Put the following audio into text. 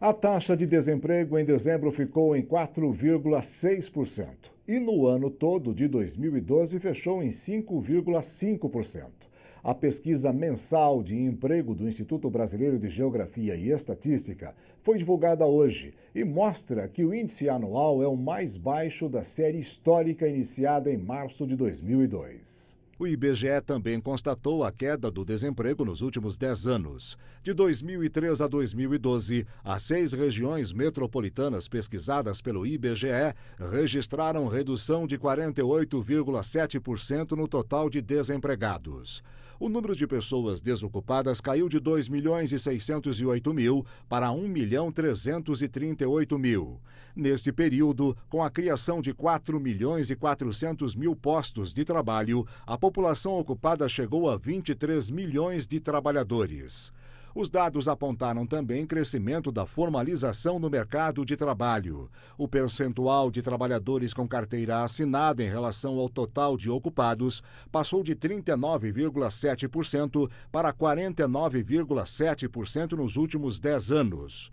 A taxa de desemprego em dezembro ficou em 4,6% e no ano todo de 2012 fechou em 5,5%. A pesquisa mensal de emprego do Instituto Brasileiro de Geografia e Estatística foi divulgada hoje e mostra que o índice anual é o mais baixo da série histórica iniciada em março de 2002. O IBGE também constatou a queda do desemprego nos últimos 10 anos. De 2003 a 2012, as seis regiões metropolitanas pesquisadas pelo IBGE registraram redução de 48,7% no total de desempregados. O número de pessoas desocupadas caiu de 2 milhões e 608 mil para 1 milhão 338 mil. Neste período, com a criação de 4 milhões e 400 mil postos de trabalho, a população população ocupada chegou a 23 milhões de trabalhadores. Os dados apontaram também crescimento da formalização no mercado de trabalho. O percentual de trabalhadores com carteira assinada em relação ao total de ocupados passou de 39,7% para 49,7% nos últimos 10 anos.